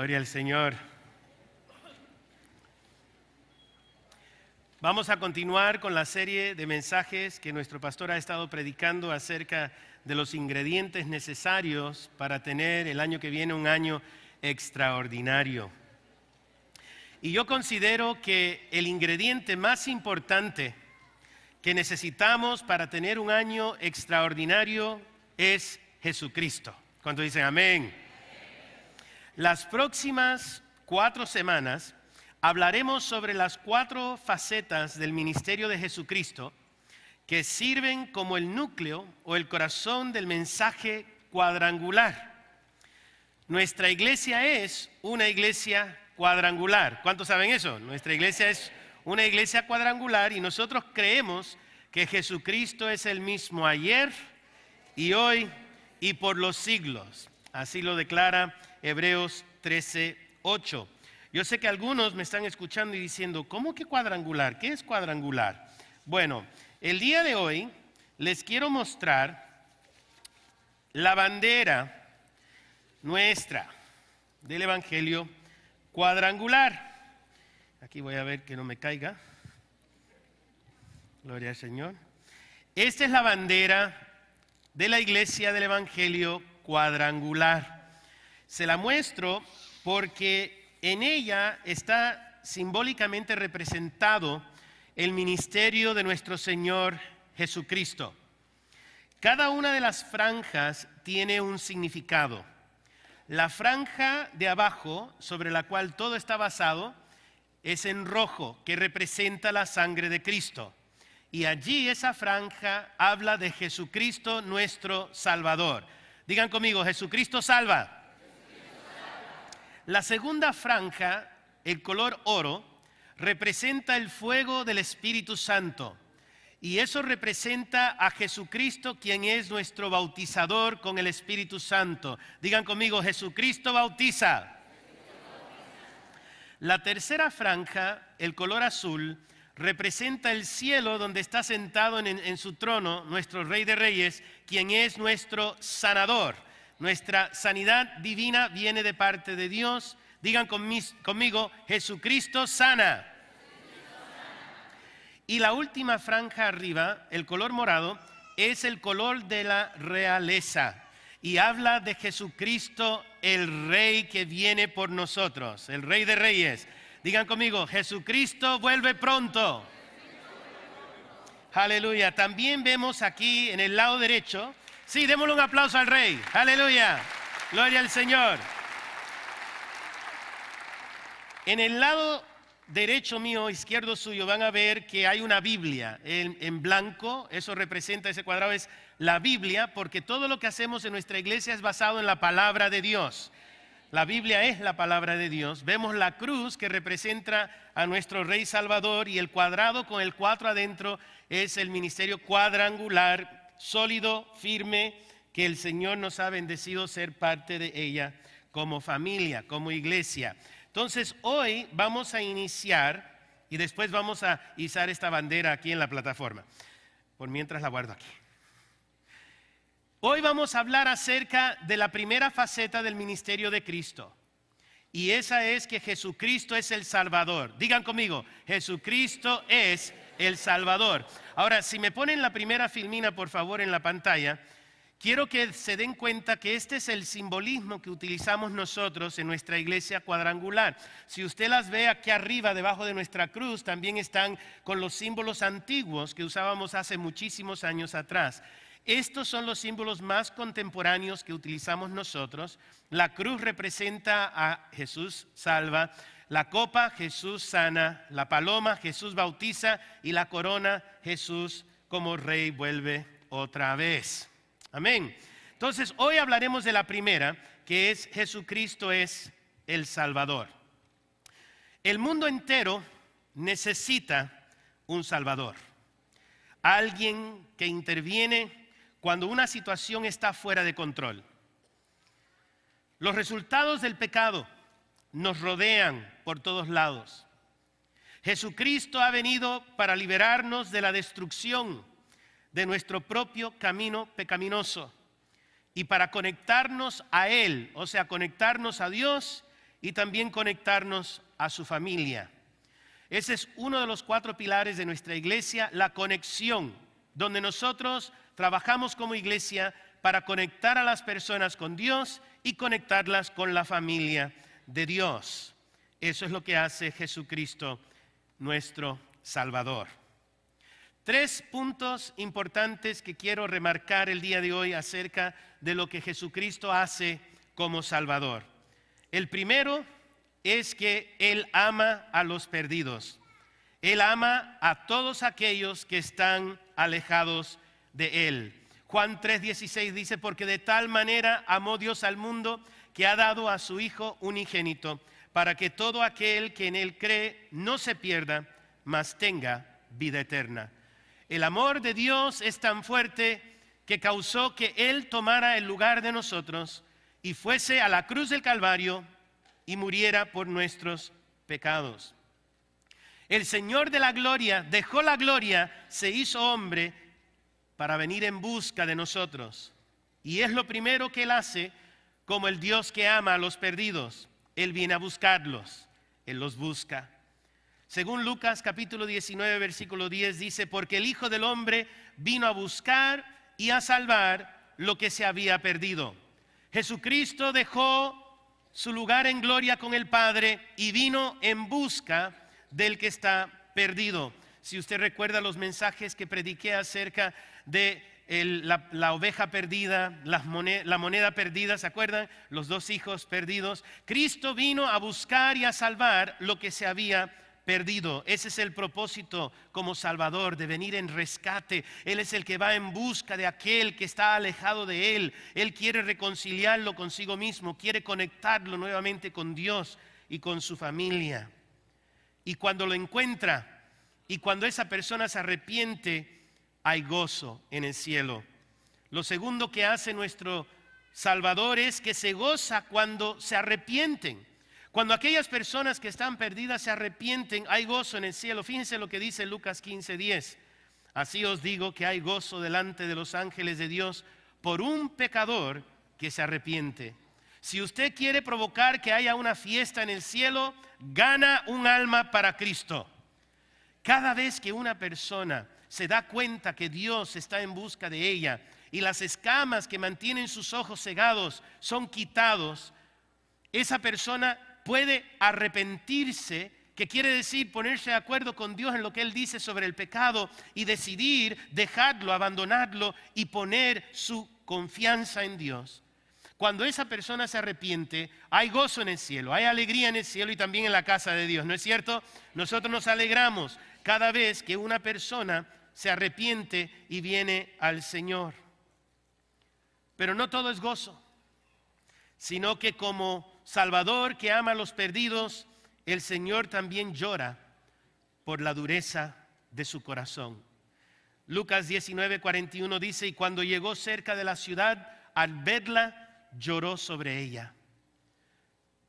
Gloria al Señor. Vamos a continuar con la serie de mensajes que nuestro pastor ha estado predicando acerca de los ingredientes necesarios para tener el año que viene un año extraordinario. Y yo considero que el ingrediente más importante que necesitamos para tener un año extraordinario es Jesucristo. Cuando dicen amén. Las próximas cuatro semanas hablaremos sobre las cuatro facetas del ministerio de Jesucristo que sirven como el núcleo o el corazón del mensaje cuadrangular. Nuestra iglesia es una iglesia cuadrangular. ¿Cuántos saben eso? Nuestra iglesia es una iglesia cuadrangular y nosotros creemos que Jesucristo es el mismo ayer y hoy y por los siglos. Así lo declara Hebreos 13, 8. Yo sé que algunos me están escuchando y diciendo, ¿cómo que cuadrangular? ¿Qué es cuadrangular? Bueno, el día de hoy les quiero mostrar la bandera nuestra del Evangelio cuadrangular. Aquí voy a ver que no me caiga. Gloria al Señor. Esta es la bandera de la iglesia del Evangelio cuadrangular. Se la muestro porque en ella está simbólicamente representado el ministerio de nuestro Señor Jesucristo. Cada una de las franjas tiene un significado. La franja de abajo, sobre la cual todo está basado, es en rojo, que representa la sangre de Cristo. Y allí esa franja habla de Jesucristo nuestro Salvador. Digan conmigo, Jesucristo salva. La segunda franja, el color oro, representa el fuego del Espíritu Santo. Y eso representa a Jesucristo, quien es nuestro bautizador con el Espíritu Santo. Digan conmigo, Jesucristo bautiza. La tercera franja, el color azul, representa el cielo donde está sentado en, su trono nuestro Rey de Reyes, quien es nuestro sanador. Nuestra sanidad divina viene de parte de Dios. Digan conmigo, Jesucristo sana. Y la última franja arriba, el color morado, es el color de la realeza y habla de Jesucristo, el Rey que viene por nosotros, el Rey de Reyes. Digan conmigo, Jesucristo vuelve pronto. Aleluya. También vemos aquí en el lado derecho Sí, démosle un aplauso al Rey. Aleluya. Gloria al Señor. En el lado derecho mío, izquierdo suyo, van a ver que hay una Biblia en, blanco. Eso representa, ese cuadrado es la Biblia, porque todo lo que hacemos en nuestra iglesia es basado en la palabra de Dios. La Biblia es la palabra de Dios. Vemos la cruz que representa a nuestro Rey Salvador y el cuadrado con el cuatro adentro es el ministerio cuadrangular sólido, firme, que el Señor nos ha bendecido ser parte de ella como familia, como iglesia. Entonces, hoy vamos a iniciar y después vamos a izar esta bandera aquí en la plataforma. Por mientras la guardo aquí. Hoy vamos a hablar acerca de la primera faceta del ministerio de Cristo. Y esa es que Jesucristo es el Salvador. Digan conmigo, Jesucristo es el Salvador. Ahora, si me ponen la primera filmina, por favor, en la pantalla, quiero que se den cuenta que este es el simbolismo que utilizamos nosotros en nuestra iglesia cuadrangular. Si usted las ve aquí arriba, debajo de nuestra cruz, también están con los símbolos antiguos que usábamos hace muchísimos años atrás. Estos son los símbolos más contemporáneos que utilizamos nosotros. La cruz representa a Jesús salva, la copa Jesús sana, la paloma Jesús bautiza y la corona Jesús como rey vuelve otra vez. Amén. Entonces, hoy hablaremos de la primera, que es Jesucristo es el Salvador. El mundo entero necesita un Salvador, alguien que interviene cuando una situación está fuera de control. Los resultados del pecado nos rodean por todos lados. Jesucristo ha venido para liberarnos de la destrucción de nuestro propio camino pecaminoso y para conectarnos a Él, o sea, conectarnos a Dios y también conectarnos a su familia. Ese es uno de los cuatro pilares de nuestra iglesia, la conexión, donde nosotros trabajamos como iglesia para conectar a las personas con Dios y conectarlas con la familia de Dios. Eso es lo que hace Jesucristo nuestro Salvador. Tres puntos importantes que quiero remarcar el día de hoy acerca de lo que Jesucristo hace como Salvador. El primero es que Él ama a los perdidos. Él ama a todos aquellos que están alejados de Él. Juan 3:16 dice, porque de tal manera amó Dios al mundo que ha dado a su Hijo unigénito, para que todo aquel que en Él cree no se pierda, mas tenga vida eterna. El amor de Dios es tan fuerte que causó que Él tomara el lugar de nosotros y fuese a la cruz del Calvario y muriera por nuestros pecados. El Señor de la gloria dejó la gloria, se hizo hombre para venir en busca de nosotros. Y es lo primero que Él hace como el Dios que ama a los perdidos. Él viene a buscarlos, Él los busca. Según Lucas capítulo 19, versículo 10 dice, porque el Hijo del Hombre vino a buscar y a salvar lo que se había perdido. Jesucristo dejó su lugar en gloria con el Padre y vino en busca del que está perdido. Si usted recuerda los mensajes que prediqué acerca de la, oveja perdida, la la moneda perdida, ¿se acuerdan? Los dos hijos perdidos. Cristo vino a buscar y a salvar lo que se había perdido. Ese es el propósito como Salvador, de venir en rescate. Él es el que va en busca de aquel que está alejado de Él. Él quiere reconciliarlo consigo mismo, quiere conectarlo nuevamente con Dios y con su familia. Y cuando lo encuentra y cuando esa persona se arrepiente, hay gozo en el cielo. Lo segundo que hace nuestro Salvador es que se goza cuando se arrepienten. Cuando aquellas personas que están perdidas se arrepienten, hay gozo en el cielo. Fíjense lo que dice Lucas 15:10. Así os digo que hay gozo delante de los ángeles de Dios por un pecador que se arrepiente. Si usted quiere provocar que haya una fiesta en el cielo, gana un alma para Cristo. Cada vez que una persona se da cuenta que Dios está en busca de ella y las escamas que mantienen sus ojos cegados son quitados, esa persona puede arrepentirse, que quiere decir ponerse de acuerdo con Dios en lo que Él dice sobre el pecado y decidir dejarlo, abandonarlo y poner su confianza en Dios. Cuando esa persona se arrepiente, hay gozo en el cielo, hay alegría en el cielo y también en la casa de Dios, ¿no es cierto? Nosotros nos alegramos cada vez que una persona se arrepiente y viene al Señor. Pero no todo es gozo, sino que como Salvador que ama a los perdidos, el Señor también llora por la dureza de su corazón. Lucas 19, 41 dice, y cuando llegó cerca de la ciudad, al verla, lloró sobre ella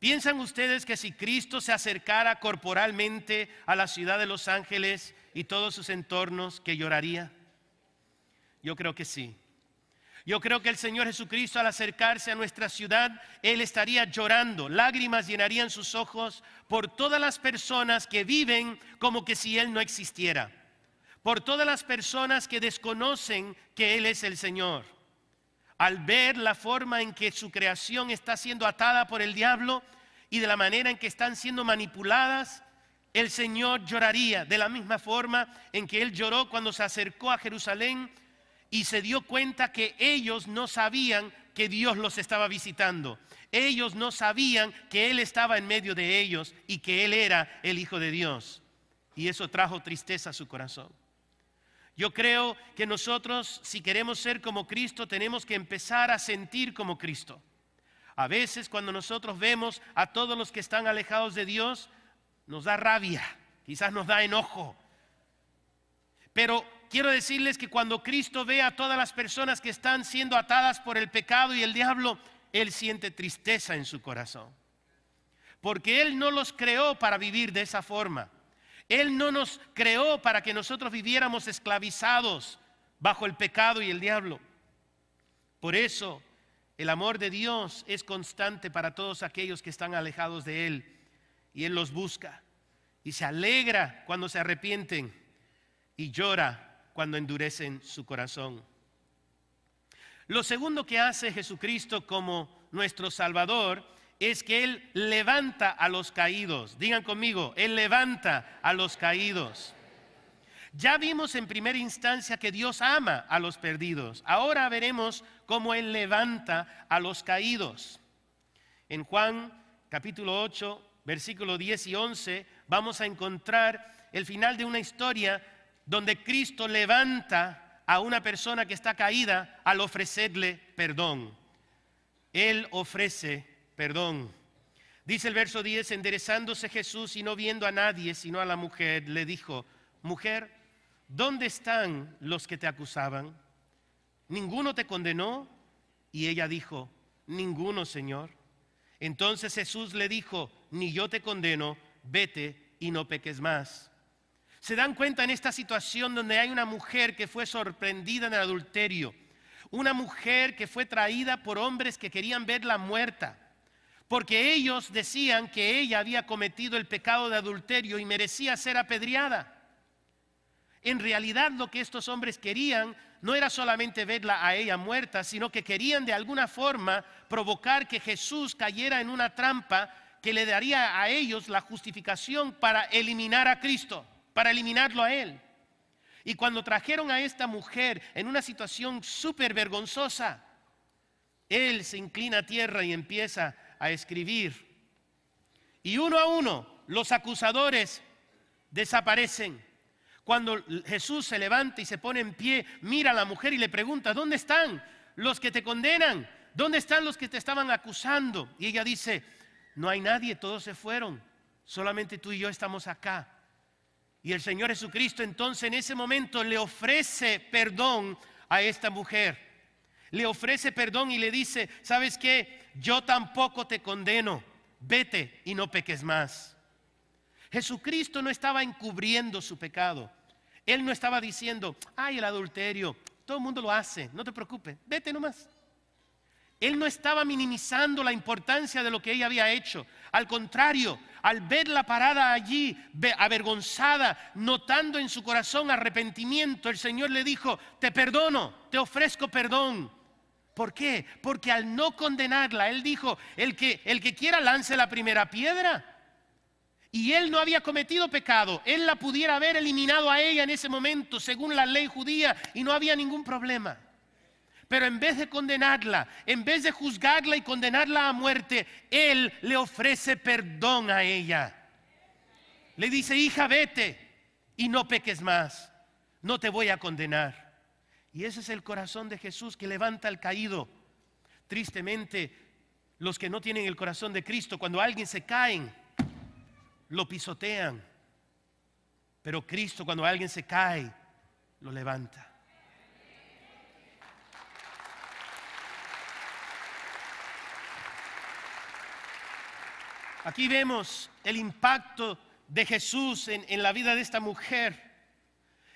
¿Piensan ustedes que si Cristo se acercara corporalmente a la ciudad de Los Ángeles y todos sus entornos, que lloraría? Yo creo que sí. Yo creo que el Señor Jesucristo al acercarse a nuestra ciudad, Él estaría llorando, lágrimas llenarían sus ojos por todas las personas que viven como que si Él no existiera, por todas las personas que desconocen que Él es el Señor al ver la forma en que su creación está siendo atada por el diablo y de la manera en que están siendo manipuladas, el Señor lloraría de la misma forma en que Él lloró cuando se acercó a Jerusalén y se dio cuenta que ellos no sabían que Dios los estaba visitando. Ellos no sabían que Él estaba en medio de ellos y que Él era el Hijo de Dios. Y eso trajo tristeza a su corazón. Yo creo que nosotros, si queremos ser como Cristo, tenemos que empezar a sentir como Cristo. A veces cuando nosotros vemos a todos los que están alejados de Dios, nos da rabia, quizás nos da enojo. Pero quiero decirles que cuando Cristo ve a todas las personas que están siendo atadas por el pecado y el diablo, Él siente tristeza en su corazón. Porque Él no los creó para vivir de esa forma. Él no nos creó para que nosotros viviéramos esclavizados bajo el pecado y el diablo. Por eso el amor de Dios es constante para todos aquellos que están alejados de Él. Y Él los busca y se alegra cuando se arrepienten y llora cuando endurecen su corazón. Lo segundo que hace Jesucristo como nuestro Salvador es que Él levanta a los caídos. Digan conmigo, Él levanta a los caídos. Ya vimos en primera instancia que Dios ama a los perdidos. Ahora veremos cómo Él levanta a los caídos. En Juan capítulo 8, versículo 10 y 11, vamos a encontrar el final de una historia donde Cristo levanta a una persona que está caída al ofrecerle perdón. Él ofrece perdón. Dice el verso 10, enderezándose Jesús y no viendo a nadie sino a la mujer, le dijo, mujer, ¿dónde están los que te acusaban? ¿Ninguno te condenó? Y ella dijo, ninguno, Señor. Entonces Jesús le dijo, ni yo te condeno, vete y no peques más. Se dan cuenta en esta situación donde hay una mujer que fue sorprendida en el adulterio, una mujer que fue traída por hombres que querían verla muerta, porque ellos decían que ella había cometido el pecado de adulterio y merecía ser apedreada. En realidad lo que estos hombres querían no era solamente verla a ella muerta, sino que querían de alguna forma provocar que Jesús cayera en una trampa que le daría a ellos la justificación para eliminar a Cristo, para eliminarlo a Él. Y cuando trajeron a esta mujer en una situación súper vergonzosa, Él se inclina a tierra y empieza a escribir. Y uno a uno los acusadores desaparecen. Cuando Jesús se levanta y se pone en pie, mira a la mujer y le pregunta, ¿dónde están los que te condenan? ¿Dónde están los que te estaban acusando? Y ella dice, no hay nadie, todos se fueron, solamente tú y yo estamos acá. Y el Señor Jesucristo entonces en ese momento le ofrece perdón a esta mujer le ofrece perdón y le dice, ¿sabes qué? Yo tampoco te condeno, vete y no peques más. Jesucristo no estaba encubriendo su pecado. Él no estaba diciendo, ay, el adulterio, todo el mundo lo hace, no te preocupes, vete nomás. Él no estaba minimizando la importancia de lo que ella había hecho. Al contrario, al verla parada allí, avergonzada, notando en su corazón arrepentimiento, el Señor le dijo, te perdono, te ofrezco perdón. ¿Por qué? Porque al no condenarla, él dijo, el que, el que quiera lance la primera piedra. Y él no había cometido pecado, él la pudiera haber eliminado a ella en ese momento, según la ley judía, y no había ningún problema. Pero en vez de condenarla, en vez de juzgarla y condenarla a muerte, él le ofrece perdón a ella. Le dice, hija, vete y no peques más, no te voy a condenar. Y ese es el corazón de Jesús que levanta al caído. Tristemente, los que no tienen el corazón de Cristo, cuando alguien se cae, lo pisotean. Pero Cristo, cuando alguien se cae, lo levanta. Aquí vemos el impacto de Jesús en, en la vida de esta mujer.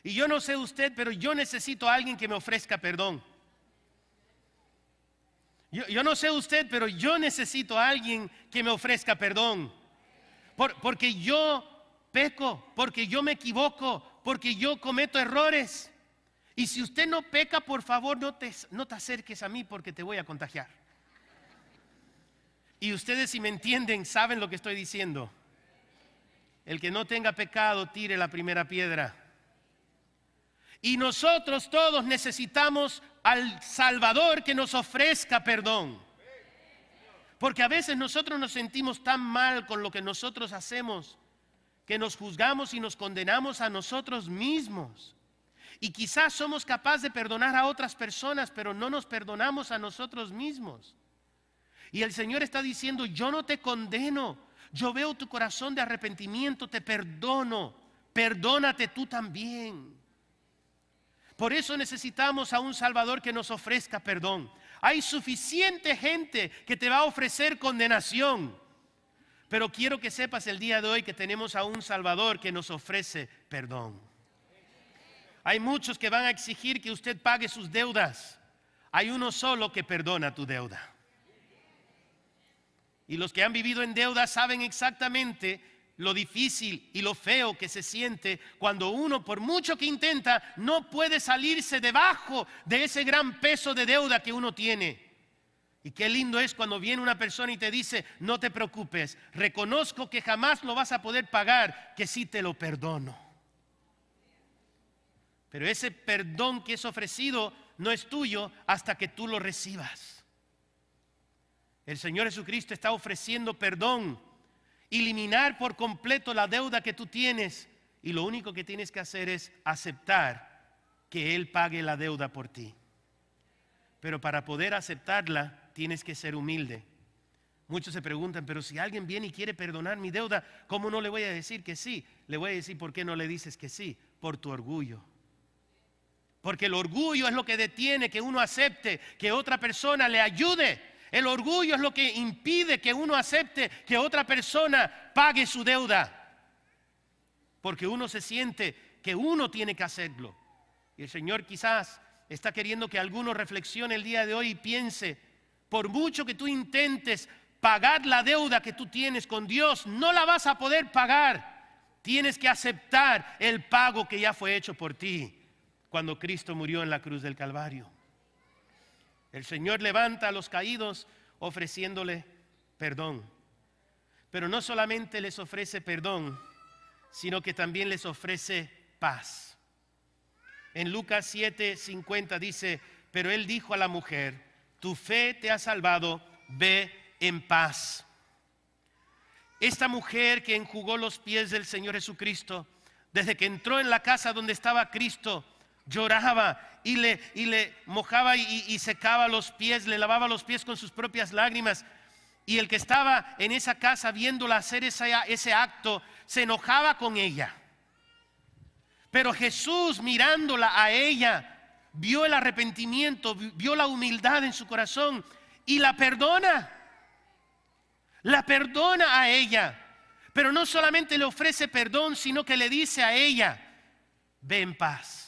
Y yo no sé usted, pero yo necesito a alguien que me ofrezca perdón. Yo, no sé usted, pero yo necesito a alguien que me ofrezca perdón. porque yo peco, porque yo me equivoco, porque yo cometo errores. Y si usted no peca, por favor, no te, no te acerques a mí porque te voy a contagiar. Y ustedes si me entienden, saben lo que estoy diciendo. El que no tenga pecado, tire la primera piedra. Y nosotros todos necesitamos al Salvador que nos ofrezca perdón. Porque a veces nosotros nos sentimos tan mal con lo que nosotros hacemos que nos juzgamos y nos condenamos a nosotros mismos. Y quizás somos capaces de perdonar a otras personas, pero no nos perdonamos a nosotros mismos. Y el Señor está diciendo, yo no te condeno, yo veo tu corazón de arrepentimiento, te perdono, perdónate tú también. Por eso necesitamos a un Salvador que nos ofrezca perdón. Hay suficiente gente que te va a ofrecer condenación. Pero quiero que sepas el día de hoy que tenemos a un Salvador que nos ofrece perdón. Hay muchos que van a exigir que usted pague sus deudas. Hay uno solo que perdona tu deuda. Y los que han vivido en deuda saben exactamente lo difícil y lo feo que se siente cuando uno, por mucho que intenta, no puede salirse debajo de ese gran peso de deuda que uno tiene. Y qué lindo es cuando viene una persona y te dice, no te preocupes, reconozco que jamás lo vas a poder pagar, que sí te lo perdono. Pero ese perdón que es ofrecido no es tuyo hasta que tú lo recibas. El Señor Jesucristo está ofreciendo perdón eliminar por completo la deuda que tú tienes y lo único que tienes que hacer es aceptar que Él pague la deuda por ti. Pero para poder aceptarla tienes que ser humilde. Muchos se preguntan, pero si alguien viene y quiere perdonar mi deuda, ¿cómo no le voy a decir que sí? Le voy a decir, ¿por qué no le dices que sí? Por tu orgullo. Porque el orgullo es lo que detiene que uno acepte, que otra persona le ayude el orgullo es lo que impide que uno acepte que otra persona pague su deuda. Porque uno se siente que uno tiene que hacerlo. Y el Señor quizás está queriendo que alguno reflexione el día de hoy y piense, por mucho que tú intentes pagar la deuda que tú tienes con Dios, no la vas a poder pagar. Tienes que aceptar el pago que ya fue hecho por ti cuando Cristo murió en la cruz del Calvario. El Señor levanta a los caídos ofreciéndole perdón. Pero no solamente les ofrece perdón, sino que también les ofrece paz. En Lucas 7:50 dice, pero él dijo a la mujer, tu fe te ha salvado, ve en paz. Esta mujer que enjugó los pies del Señor Jesucristo, desde que entró en la casa donde estaba Cristo, lloraba y le, mojaba y, secaba los pies, le lavaba los pies con sus propias lágrimas. Y el que estaba en esa casa viéndola hacer ese, ese acto, se enojaba con ella. Pero Jesús mirándola a ella, vio el arrepentimiento, vio la humildad en su corazón y la perdona. La perdona a ella. Pero no solamente le ofrece perdón, sino que le dice a ella, ve en paz.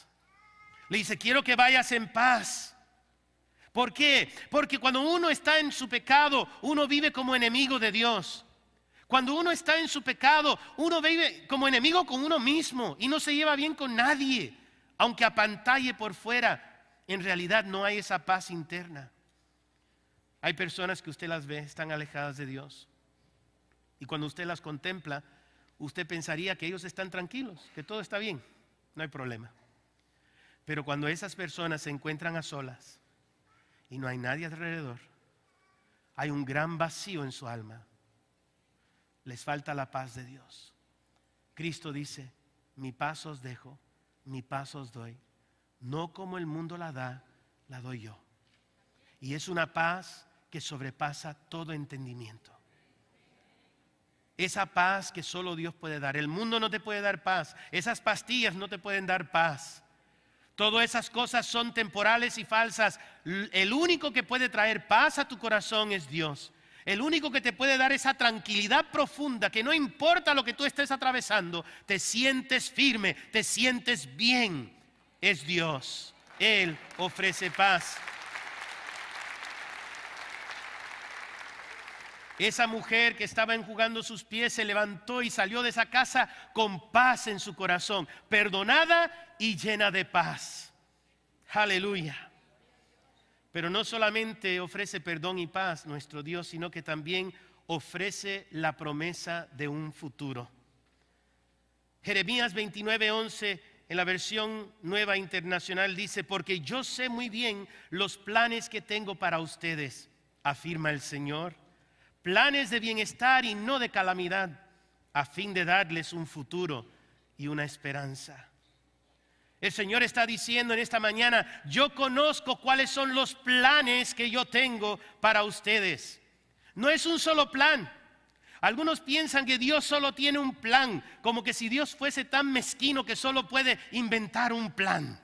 Le dice, quiero que vayas en paz. ¿Por qué? Porque cuando uno está en su pecado, uno vive como enemigo de Dios. Cuando uno está en su pecado, uno vive como enemigo con uno mismo y no se lleva bien con nadie. Aunque apantalle por fuera, en realidad no hay esa paz interna. Hay personas que usted las ve, están alejadas de Dios. Y cuando usted las contempla, usted pensaría que ellos están tranquilos, que todo está bien, no hay problema. Pero cuando esas personas se encuentran a solas y no hay nadie alrededor, hay un gran vacío en su alma. Les falta la paz de Dios. Cristo dice, mi paz os dejo, mi paz os doy. No como el mundo la da, la doy yo. Y es una paz que sobrepasa todo entendimiento. Esa paz que solo Dios puede dar. El mundo no te puede dar paz. Esas pastillas no te pueden dar paz. Todas esas cosas son temporales y falsas. El único que puede traer paz a tu corazón es Dios. El único que te puede dar esa tranquilidad profunda, que no importa lo que tú estés atravesando, te sientes firme, te sientes bien, es Dios. Él ofrece paz. Esa mujer que estaba enjugando sus pies se levantó y salió de esa casa con paz en su corazón, perdonada y llena de paz. Aleluya. Pero no solamente ofrece perdón y paz nuestro Dios, sino que también ofrece la promesa de un futuro. Jeremías 29:11 en la versión nueva internacional dice, porque yo sé muy bien los planes que tengo para ustedes, afirma el Señor planes de bienestar y no de calamidad, a fin de darles un futuro y una esperanza. El Señor está diciendo en esta mañana, yo conozco cuáles son los planes que yo tengo para ustedes. No es un solo plan. Algunos piensan que Dios solo tiene un plan, como que si Dios fuese tan mezquino que solo puede inventar un plan.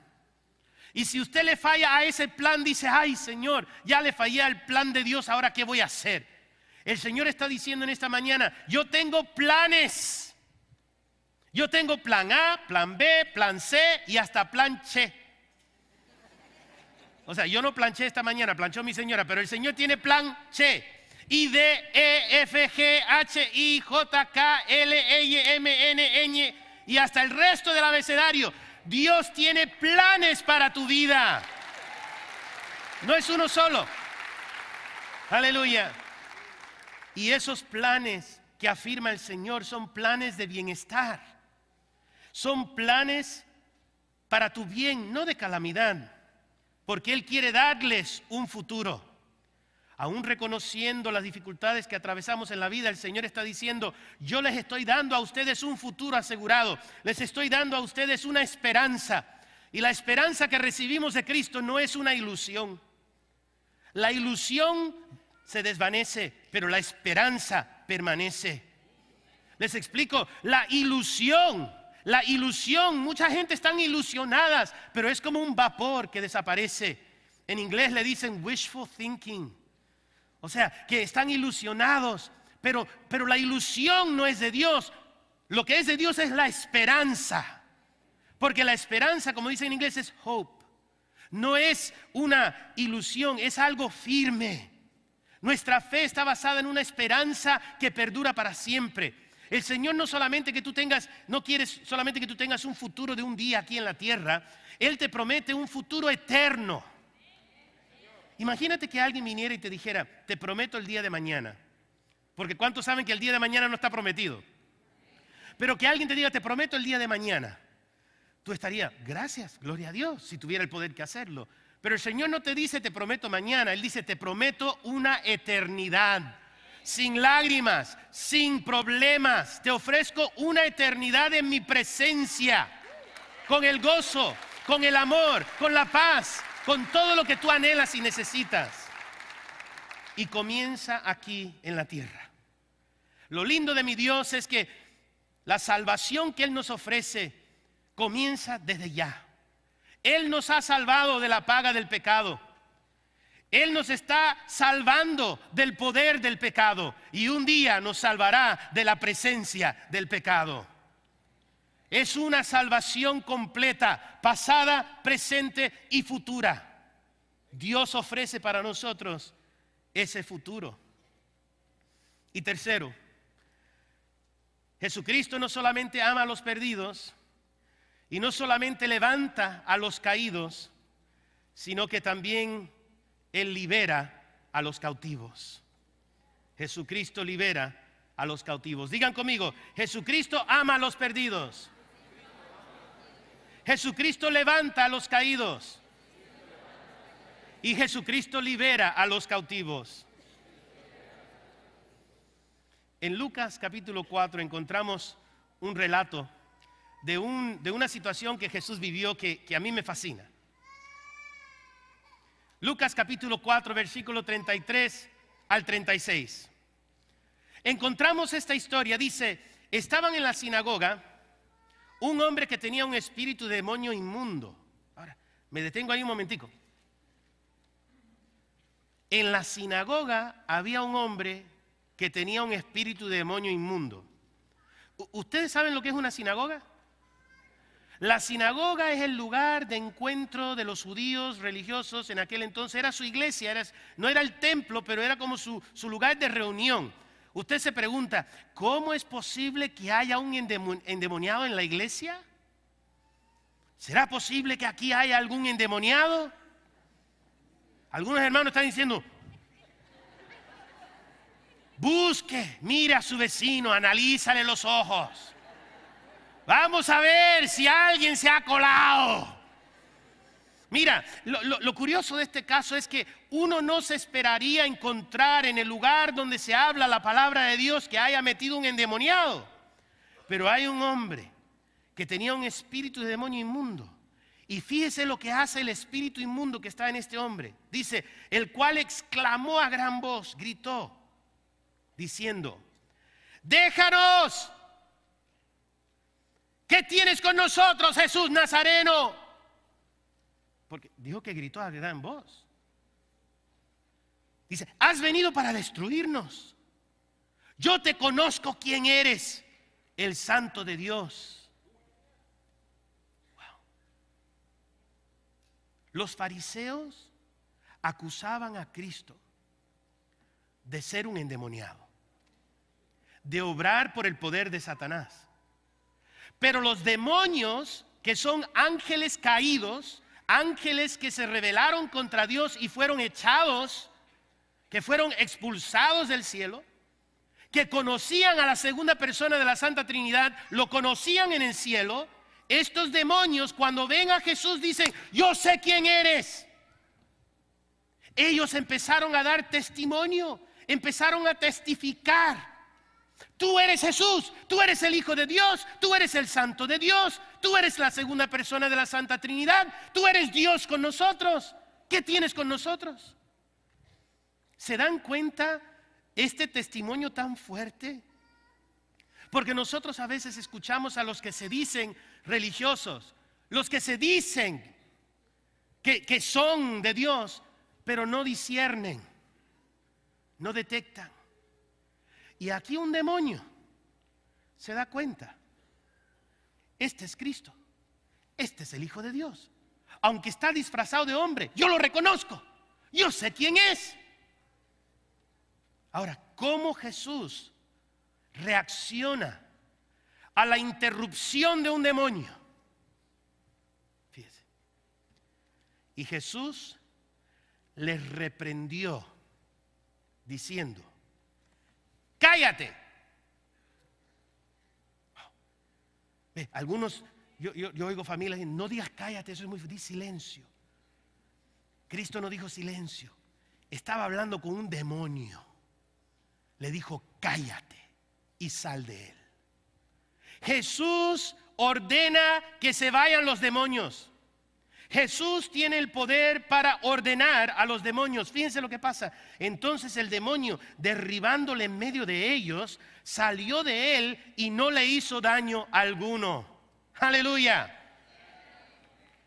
Y si usted le falla a ese plan, dice, ay Señor, ya le fallé al plan de Dios, ahora qué voy a hacer. El Señor está diciendo en esta mañana, yo tengo planes. Yo tengo plan A, plan B, plan C y hasta plan C. O sea, yo no planché esta mañana, planchó mi señora, pero el Señor tiene plan C. I, D, E, F, G, H, I, J, K, L, e, M, N, N y hasta el resto del abecedario. Dios tiene planes para tu vida. No es uno solo. Aleluya. Y esos planes que afirma el Señor son planes de bienestar, son planes para tu bien, no de calamidad, porque Él quiere darles un futuro. Aún reconociendo las dificultades que atravesamos en la vida, el Señor está diciendo, yo les estoy dando a ustedes un futuro asegurado, les estoy dando a ustedes una esperanza. Y la esperanza que recibimos de Cristo no es una ilusión. La ilusión se desvanece, pero la esperanza permanece. Les explico, la ilusión, la ilusión, mucha gente están ilusionadas, pero es como un vapor que desaparece. En inglés le dicen wishful thinking. O sea, que están ilusionados, pero, pero la ilusión no es de Dios. Lo que es de Dios es la esperanza. Porque la esperanza, como dice en inglés, es hope. No es una ilusión, es algo firme nuestra fe está basada en una esperanza que perdura para siempre. El Señor no solamente que tú tengas, no quieres solamente que tú tengas un futuro de un día aquí en la tierra, Él te promete un futuro eterno. Imagínate que alguien viniera y te dijera, te prometo el día de mañana, porque ¿cuántos saben que el día de mañana no está prometido? Pero que alguien te diga, te prometo el día de mañana, tú estarías, gracias, gloria a Dios, si tuviera el poder que hacerlo, pero el Señor no te dice te prometo mañana, Él dice te prometo una eternidad. Sin lágrimas, sin problemas, te ofrezco una eternidad en mi presencia, con el gozo, con el amor, con la paz, con todo lo que tú anhelas y necesitas. Y comienza aquí en la tierra. Lo lindo de mi Dios es que la salvación que Él nos ofrece comienza desde ya. Él nos ha salvado de la paga del pecado. Él nos está salvando del poder del pecado y un día nos salvará de la presencia del pecado. Es una salvación completa, pasada, presente y futura. Dios ofrece para nosotros ese futuro. Y tercero, Jesucristo no solamente ama a los perdidos, y no solamente levanta a los caídos, sino que también Él libera a los cautivos. Jesucristo libera a los cautivos. Digan conmigo, Jesucristo ama a los perdidos. Jesucristo levanta a los caídos. Y Jesucristo libera a los cautivos. En Lucas capítulo 4 encontramos un relato de, una situación que Jesús vivió que, que a mí me fascina. Lucas capítulo 4, versículo 33 al 36. Encontramos esta historia, dice, estaban en la sinagoga un hombre que tenía un espíritu de demonio inmundo. Ahora, me detengo ahí un momentico. En la sinagoga había un hombre que tenía un espíritu de demonio inmundo. ¿Ustedes saben lo que es una sinagoga? La sinagoga es el lugar de encuentro de los judíos religiosos en aquel entonces. Era su iglesia, no era el templo, pero era como su, lugar de reunión. Usted se pregunta, ¿cómo es posible que haya un endemoniado en la iglesia? ¿Será posible que aquí haya algún endemoniado? Algunos hermanos están diciendo, busque, mira a su vecino, analízale los ojos. Vamos a ver si alguien se ha colado. Mira, lo, curioso de este caso es que uno no se esperaría encontrar en el lugar donde se habla la palabra de Dios que haya metido un endemoniado. Pero hay un hombre que tenía un espíritu de demonio inmundo. Y fíjese lo que hace el espíritu inmundo que está en este hombre. Dice, el cual exclamó a gran voz, gritó, diciendo, déjanos, ¿Qué tienes con nosotros, Jesús Nazareno? Porque dijo que gritó a en voz. Dice, has venido para destruirnos. Yo te conozco quién eres, el santo de Dios. Los fariseos acusaban a Cristo de ser un endemoniado, de obrar por el poder de Satanás pero los demonios, que son ángeles caídos, ángeles que se rebelaron contra Dios y fueron echados, que fueron expulsados del cielo, que conocían a la segunda persona de la Santa Trinidad, lo conocían en el cielo, estos demonios cuando ven a Jesús dicen, yo sé quién eres. Ellos empezaron a dar testimonio, empezaron a testificar Tú eres Jesús, tú eres el Hijo de Dios, tú eres el Santo de Dios, tú eres la segunda persona de la Santa Trinidad, tú eres Dios con nosotros. ¿Qué tienes con nosotros? ¿Se dan cuenta este testimonio tan fuerte? Porque nosotros a veces escuchamos a los que se dicen religiosos, los que se dicen que, que son de Dios, pero no disciernen, no detectan. Y aquí un demonio se da cuenta. Este es Cristo. Este es el Hijo de Dios. Aunque está disfrazado de hombre, yo lo reconozco. Yo sé quién es. Ahora, ¿cómo Jesús reacciona a la interrupción de un demonio? Fíjese. Y Jesús les reprendió diciendo, cállate. Algunos, yo, yo, yo oigo familias, no digas cállate, eso es muy, di silencio. Cristo no dijo silencio, estaba hablando con un demonio. Le dijo, cállate y sal de él. Jesús ordena que se vayan los demonios. Jesús tiene el poder para ordenar a los demonios. Fíjense lo que pasa. Entonces el demonio, derribándole en medio de ellos, salió de él y no le hizo daño alguno. Aleluya.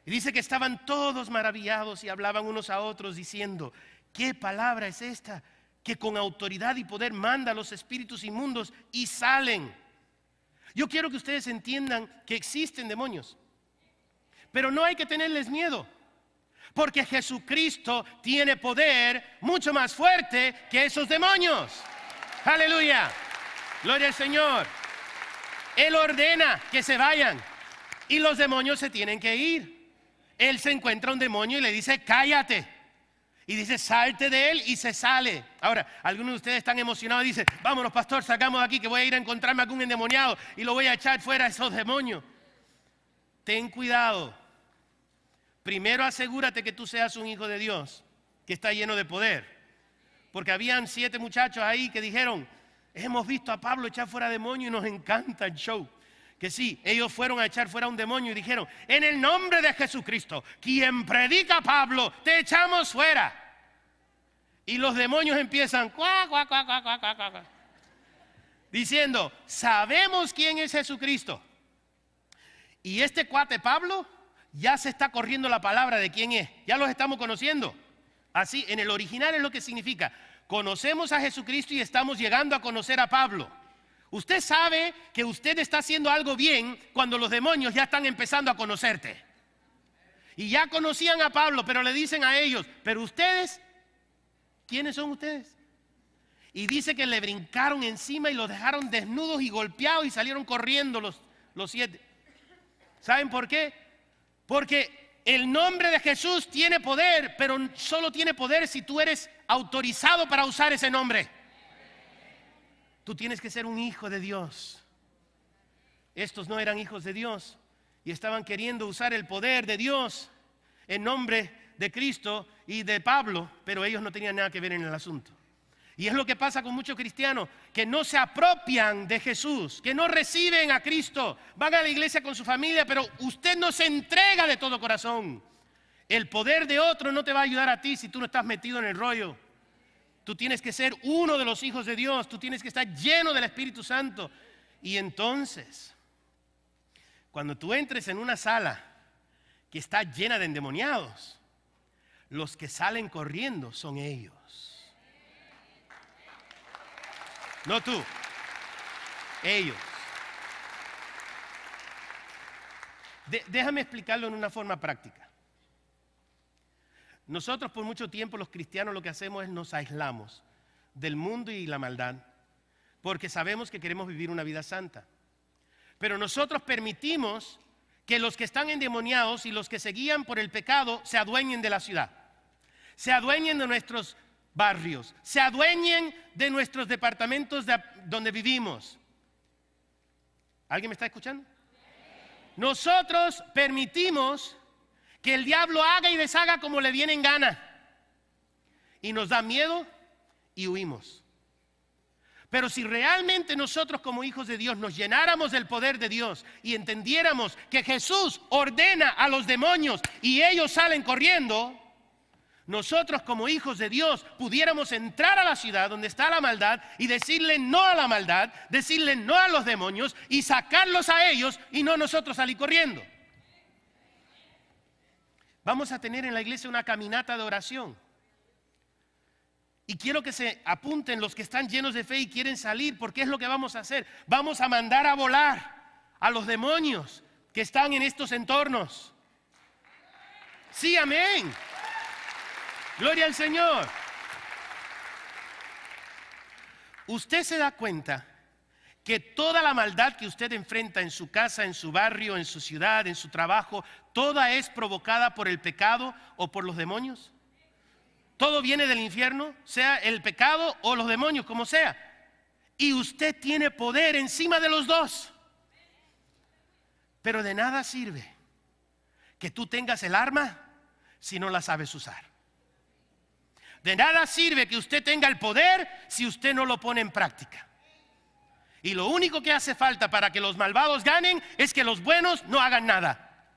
Y dice que estaban todos maravillados y hablaban unos a otros diciendo, ¿qué palabra es esta que con autoridad y poder manda a los espíritus inmundos y salen? Yo quiero que ustedes entiendan que existen demonios. Pero no hay que tenerles miedo, porque Jesucristo tiene poder mucho más fuerte que esos demonios. Aleluya. Gloria al Señor. Él ordena que se vayan y los demonios se tienen que ir. Él se encuentra un demonio y le dice, cállate. Y dice, salte de él y se sale. Ahora, algunos de ustedes están emocionados y dicen, vámonos pastor, sacamos aquí que voy a ir a encontrarme a un endemoniado y lo voy a echar fuera a esos demonios ten cuidado. Primero asegúrate que tú seas un hijo de Dios, que está lleno de poder. Porque habían siete muchachos ahí que dijeron, hemos visto a Pablo echar fuera demonio y nos encanta el show. Que sí, ellos fueron a echar fuera un demonio y dijeron, en el nombre de Jesucristo, quien predica a Pablo, te echamos fuera. Y los demonios empiezan, diciendo, sabemos quién es Jesucristo. Y este cuate Pablo ya se está corriendo la palabra de quién es. Ya los estamos conociendo. Así, en el original es lo que significa. Conocemos a Jesucristo y estamos llegando a conocer a Pablo. Usted sabe que usted está haciendo algo bien cuando los demonios ya están empezando a conocerte. Y ya conocían a Pablo, pero le dicen a ellos, pero ustedes, ¿quiénes son ustedes? Y dice que le brincaron encima y los dejaron desnudos y golpeados y salieron corriendo los, los siete. ¿Saben por qué? Porque el nombre de Jesús tiene poder, pero solo tiene poder si tú eres autorizado para usar ese nombre. Tú tienes que ser un hijo de Dios. Estos no eran hijos de Dios y estaban queriendo usar el poder de Dios en nombre de Cristo y de Pablo, pero ellos no tenían nada que ver en el asunto. Y es lo que pasa con muchos cristianos que no se apropian de Jesús, que no reciben a Cristo, van a la iglesia con su familia, pero usted no se entrega de todo corazón. El poder de otro no te va a ayudar a ti si tú no estás metido en el rollo. Tú tienes que ser uno de los hijos de Dios, tú tienes que estar lleno del Espíritu Santo. Y entonces, cuando tú entres en una sala que está llena de endemoniados, los que salen corriendo son ellos. No tú. Ellos. déjame explicarlo en una forma práctica. Nosotros por mucho tiempo los cristianos lo que hacemos es nos aislamos del mundo y la maldad, porque sabemos que queremos vivir una vida santa. Pero nosotros permitimos que los que están endemoniados y los que se guían por el pecado se adueñen de la ciudad, se adueñen de nuestros barrios, se adueñen de nuestros departamentos donde vivimos. ¿Alguien me está escuchando? Nosotros permitimos que el diablo haga y deshaga como le viene en gana. Y nos da miedo y huimos. Pero si realmente nosotros como hijos de Dios nos llenáramos del poder de Dios y entendiéramos que Jesús ordena a los demonios y ellos salen corriendo, nosotros como hijos de Dios pudiéramos entrar a la ciudad donde está la maldad y decirle no a la maldad, decirle no a los demonios y sacarlos a ellos y no nosotros salir corriendo. Vamos a tener en la iglesia una caminata de oración. Y quiero que se apunten los que están llenos de fe y quieren salir, porque es lo que vamos a hacer. Vamos a mandar a volar a los demonios que están en estos entornos. Sí, amén. Gloria al Señor. Usted se da cuenta que toda la maldad que usted enfrenta en su casa, en su barrio, en su ciudad, en su trabajo, toda es provocada por el pecado o por los demonios. Todo viene del infierno, sea el pecado o los demonios, como sea. Y usted tiene poder encima de los dos. Pero de nada sirve que tú tengas el arma si no la sabes usar. De nada sirve que usted tenga el poder si usted no lo pone en práctica. Y lo único que hace falta para que los malvados ganen es que los buenos no hagan nada.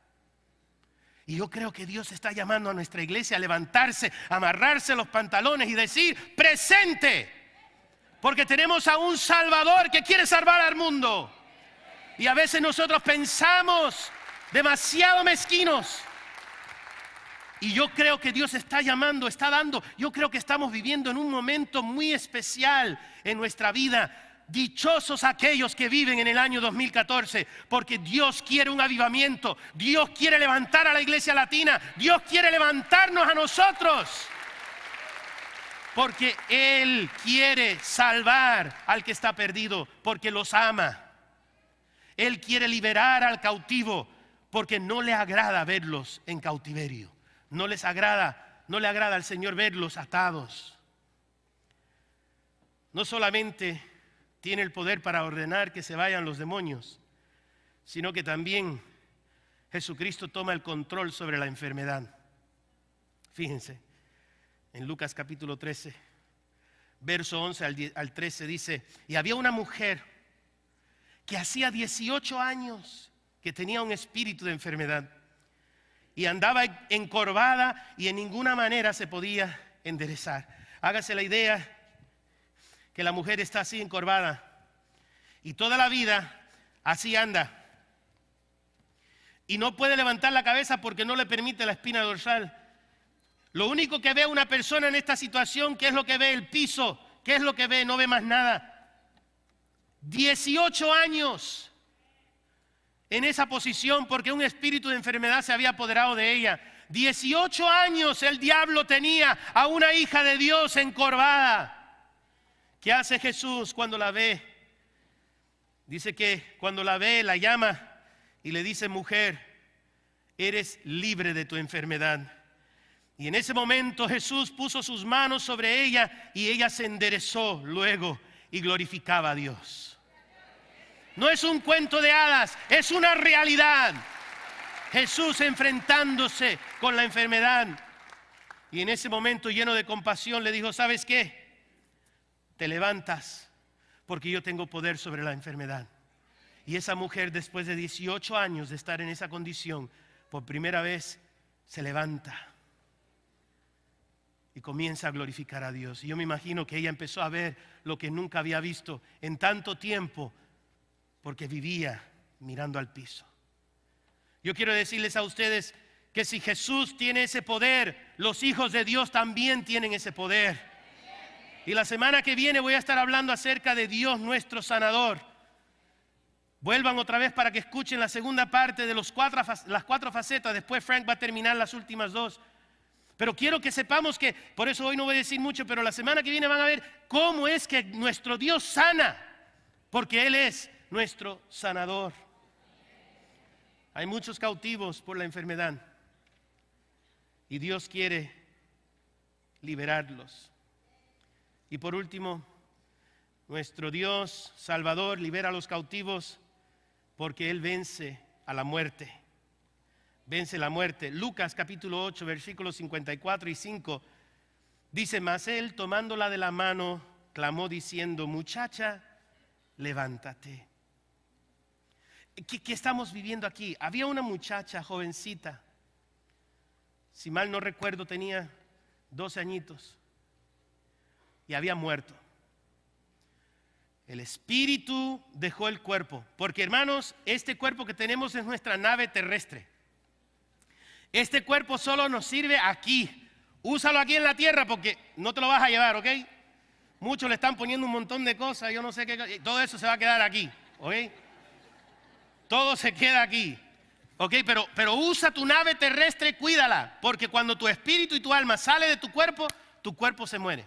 Y yo creo que Dios está llamando a nuestra iglesia a levantarse, amarrarse los pantalones y decir, presente, porque tenemos a un Salvador que quiere salvar al mundo. Y a veces nosotros pensamos demasiado mezquinos y yo creo que Dios está llamando, está dando. Yo creo que estamos viviendo en un momento muy especial en nuestra vida. Dichosos aquellos que viven en el año 2014, porque Dios quiere un avivamiento, Dios quiere levantar a la iglesia latina, Dios quiere levantarnos a nosotros, porque Él quiere salvar al que está perdido, porque los ama. Él quiere liberar al cautivo, porque no le agrada verlos en cautiverio. No les agrada, no le agrada al Señor verlos atados. No solamente tiene el poder para ordenar que se vayan los demonios, sino que también Jesucristo toma el control sobre la enfermedad. Fíjense, en Lucas capítulo 13, verso 11 al 13 dice, y había una mujer que hacía 18 años que tenía un espíritu de enfermedad y andaba encorvada y en ninguna manera se podía enderezar. Hágase la idea que la mujer está así encorvada y toda la vida así anda. Y no puede levantar la cabeza porque no le permite la espina dorsal. Lo único que ve una persona en esta situación, ¿qué es lo que ve? El piso. ¿Qué es lo que ve? No ve más nada. 18 años en esa posición porque un espíritu de enfermedad se había apoderado de ella. 18 años el diablo tenía a una hija de Dios encorvada. ¿Qué hace Jesús cuando la ve? Dice que cuando la ve, la llama y le dice, mujer, eres libre de tu enfermedad. Y en ese momento Jesús puso sus manos sobre ella y ella se enderezó luego y glorificaba a Dios. No es un cuento de hadas, es una realidad. Jesús enfrentándose con la enfermedad. Y en ese momento lleno de compasión le dijo, ¿sabes qué? Te levantas porque yo tengo poder sobre la enfermedad. Y esa mujer después de 18 años de estar en esa condición, por primera vez se levanta y comienza a glorificar a Dios. Y yo me imagino que ella empezó a ver lo que nunca había visto en tanto tiempo porque vivía mirando al piso. Yo quiero decirles a ustedes que si Jesús tiene ese poder, los hijos de Dios también tienen ese poder. Y la semana que viene voy a estar hablando acerca de Dios nuestro sanador. Vuelvan otra vez para que escuchen la segunda parte de los cuatro, las cuatro facetas. Después Frank va a terminar las últimas dos. Pero quiero que sepamos que, por eso hoy no voy a decir mucho, pero la semana que viene van a ver cómo es que nuestro Dios sana, porque Él es nuestro sanador. Hay muchos cautivos por la enfermedad y Dios quiere liberarlos. Y por último, nuestro Dios Salvador libera a los cautivos porque Él vence a la muerte. Vence la muerte. Lucas capítulo 8, versículos 54 y 5 dice, mas Él tomándola de la mano, clamó diciendo, muchacha, levántate. ¿Qué, estamos viviendo aquí? Había una muchacha jovencita, si mal no recuerdo tenía 12 añitos, y había muerto. El espíritu dejó el cuerpo, porque hermanos, este cuerpo que tenemos es nuestra nave terrestre. Este cuerpo solo nos sirve aquí. Úsalo aquí en la tierra porque no te lo vas a llevar, ¿ok? Muchos le están poniendo un montón de cosas, yo no sé qué, todo eso se va a quedar aquí, ¿ok? todo se queda aquí. ¿Ok? Pero, pero usa tu nave terrestre, cuídala, porque cuando tu espíritu y tu alma sale de tu cuerpo, tu cuerpo se muere.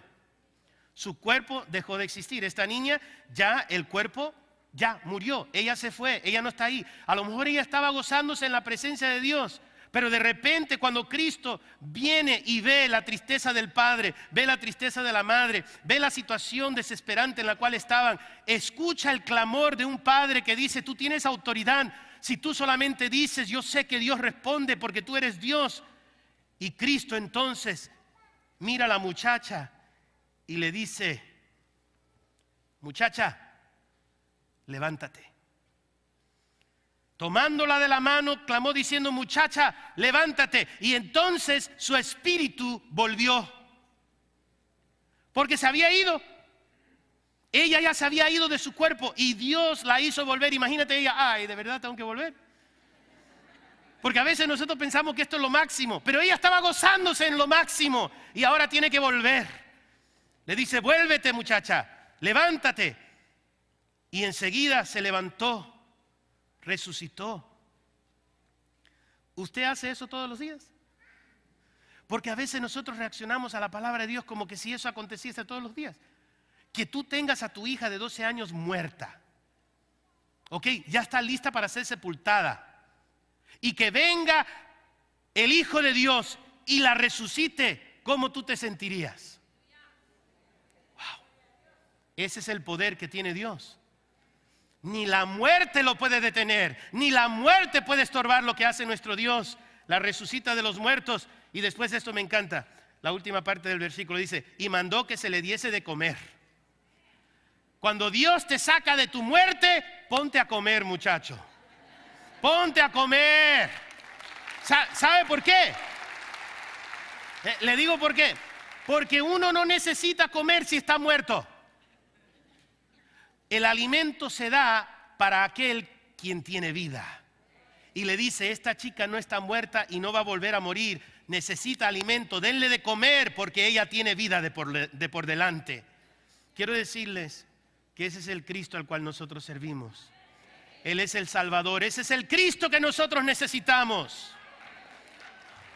Su cuerpo dejó de existir. Esta niña ya el cuerpo ya murió. Ella se fue, ella no está ahí. A lo mejor ella estaba gozándose en la presencia de Dios, pero de repente cuando Cristo viene y ve la tristeza del padre, ve la tristeza de la madre, ve la situación desesperante en la cual estaban, escucha el clamor de un padre que dice, tú tienes autoridad, si tú solamente dices, yo sé que Dios responde porque tú eres Dios. Y Cristo entonces mira a la muchacha y le dice, muchacha, levántate tomándola de la mano, clamó diciendo, muchacha, levántate. Y entonces su espíritu volvió, porque se había ido. Ella ya se había ido de su cuerpo y Dios la hizo volver. Imagínate ella, ay, de verdad tengo que volver. Porque a veces nosotros pensamos que esto es lo máximo, pero ella estaba gozándose en lo máximo y ahora tiene que volver. Le dice, vuélvete muchacha, levántate. Y enseguida se levantó resucitó. ¿Usted hace eso todos los días? Porque a veces nosotros reaccionamos a la palabra de Dios como que si eso aconteciese todos los días. Que tú tengas a tu hija de 12 años muerta. ¿Ok? Ya está lista para ser sepultada. Y que venga el Hijo de Dios y la resucite. ¿Cómo tú te sentirías? Wow. Ese es el poder que tiene Dios. Ni la muerte lo puede detener, ni la muerte puede estorbar lo que hace nuestro Dios. La resucita de los muertos. Y después esto me encanta. La última parte del versículo dice, y mandó que se le diese de comer. Cuando Dios te saca de tu muerte, ponte a comer muchacho. Ponte a comer. ¿Sabe por qué? Eh, le digo por qué. Porque uno no necesita comer si está muerto. El alimento se da para aquel quien tiene vida. Y le dice, esta chica no está muerta y no va a volver a morir, necesita alimento, denle de comer porque ella tiene vida de por, delante. Quiero decirles que ese es el Cristo al cual nosotros servimos. Él es el Salvador, ese es el Cristo que nosotros necesitamos.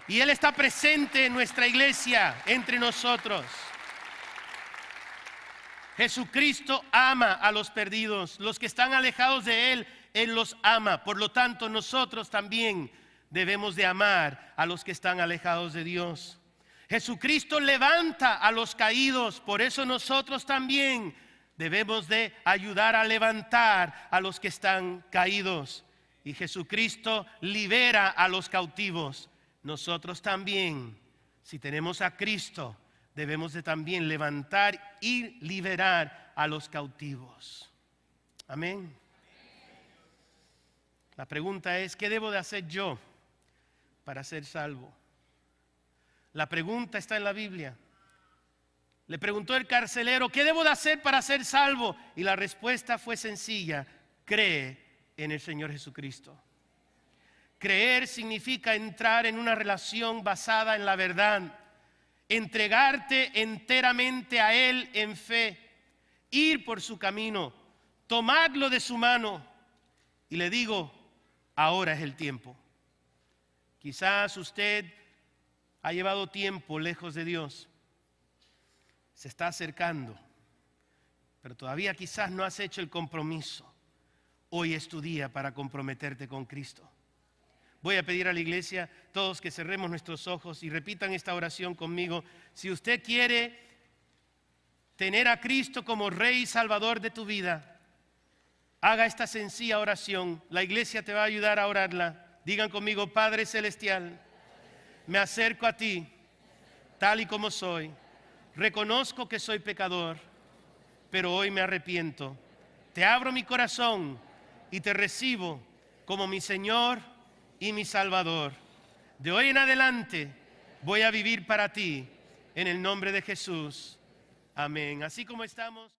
Y Él está presente en nuestra iglesia, entre nosotros. Jesucristo ama a los perdidos, los que están alejados de Él, Él los ama. Por lo tanto, nosotros también debemos de amar a los que están alejados de Dios. Jesucristo levanta a los caídos, por eso nosotros también debemos de ayudar a levantar a los que están caídos. Y Jesucristo libera a los cautivos. Nosotros también, si tenemos a Cristo, debemos de también levantar y liberar a los cautivos. Amén. La pregunta es, ¿qué debo de hacer yo para ser salvo? La pregunta está en la Biblia. Le preguntó el carcelero, ¿qué debo de hacer para ser salvo? Y la respuesta fue sencilla, cree en el Señor Jesucristo. Creer significa entrar en una relación basada en la verdad entregarte enteramente a Él en fe, ir por su camino, tomarlo de su mano. Y le digo, ahora es el tiempo. Quizás usted ha llevado tiempo lejos de Dios, se está acercando, pero todavía quizás no has hecho el compromiso. Hoy es tu día para comprometerte con Cristo. Voy a pedir a la iglesia todos que cerremos nuestros ojos y repitan esta oración conmigo. Si usted quiere tener a Cristo como Rey y Salvador de tu vida, haga esta sencilla oración. La iglesia te va a ayudar a orarla. Digan conmigo, Padre Celestial, me acerco a ti tal y como soy. Reconozco que soy pecador, pero hoy me arrepiento. Te abro mi corazón y te recibo como mi Señor y mi Salvador. De hoy en adelante voy a vivir para ti, en el nombre de Jesús. Amén. Así como estamos.